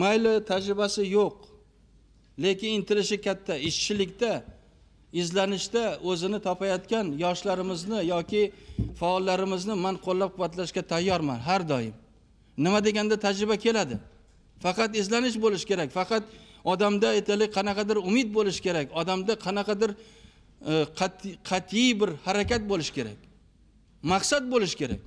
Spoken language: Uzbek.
mayli tajribasi yo'q lekin intilishi katta ishchilikda izlanishda o'zini topayotgan yoshlarimizni yoki faollarimizni man qo'llab quvvatlashga tayyorman har doim nima deganda tajriba keladi faqat izlanish bo'lishi kerak faqat odamda aytaylik qanaqadir umid bo'lishi kerak odamda qanaqadir e, qat'iy bir harakat bo'lishi kerak maqsad bo'lishi kerak